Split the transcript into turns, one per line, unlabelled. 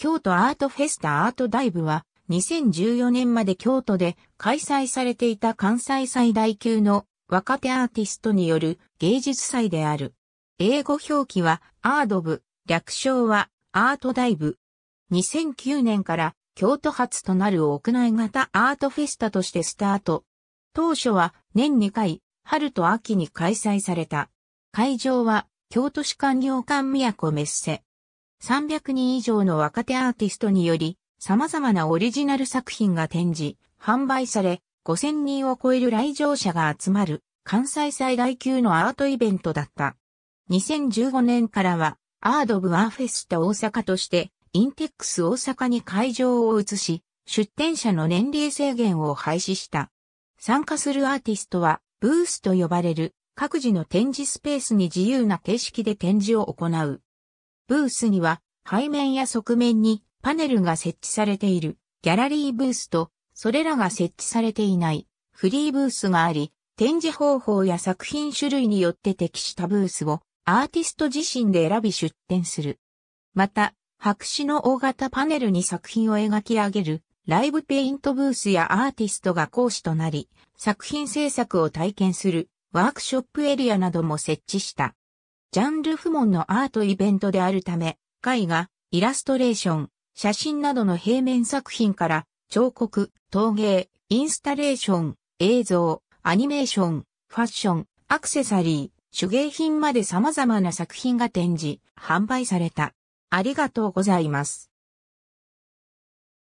京都アートフェスタアートダイブは2014年まで京都で開催されていた関西最大級の若手アーティストによる芸術祭である。英語表記はアードブ、略称はアートダイブ。2009年から京都発となる屋内型アートフェスタとしてスタート。当初は年2回、春と秋に開催された。会場は京都市官僚館都メッセ。300人以上の若手アーティストにより、様々なオリジナル作品が展示、販売され、5000人を超える来場者が集まる、関西最大級のアートイベントだった。2015年からは、アードブアーフェスタ大阪として、インテックス大阪に会場を移し、出展者の年齢制限を廃止した。参加するアーティストは、ブースと呼ばれる、各自の展示スペースに自由な形式で展示を行う。ブースには背面や側面にパネルが設置されているギャラリーブースとそれらが設置されていないフリーブースがあり、展示方法や作品種類によって適したブースをアーティスト自身で選び出展する。また、白紙の大型パネルに作品を描き上げるライブペイントブースやアーティストが講師となり、作品制作を体験するワークショップエリアなども設置した。ジャンル不問のアートイベントであるため、絵画、イラストレーション、写真などの平面作品から、彫刻、陶芸、インスタレーション、映像、アニメーション、ファッション、アクセサリー、手芸品まで様々な作品が展示、販売された。ありがとうございま
す。